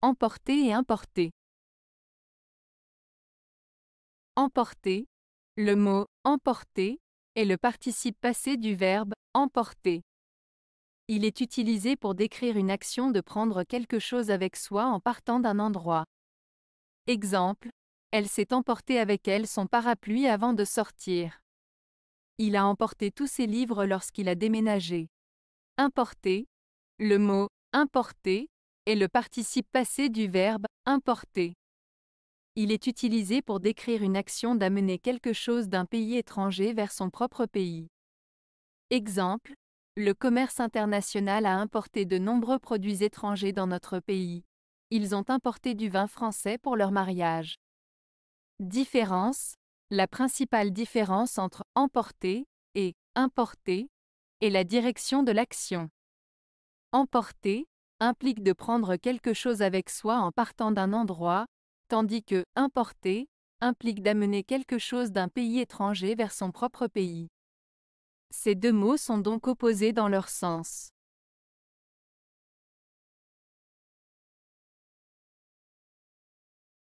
Emporter et importer. Emporter. Le mot emporter est le participe passé du verbe emporter. Il est utilisé pour décrire une action de prendre quelque chose avec soi en partant d'un endroit. Exemple, elle s'est emportée avec elle son parapluie avant de sortir. Il a emporté tous ses livres lorsqu'il a déménagé. Importer. Le mot importer est le participe passé du verbe importer. Il est utilisé pour décrire une action d'amener quelque chose d'un pays étranger vers son propre pays. Exemple, le commerce international a importé de nombreux produits étrangers dans notre pays. Ils ont importé du vin français pour leur mariage. Différence La principale différence entre emporter et importer est la direction de l'action. Emporter implique de prendre quelque chose avec soi en partant d'un endroit, tandis que importer implique d'amener quelque chose d'un pays étranger vers son propre pays. Ces deux mots sont donc opposés dans leur sens.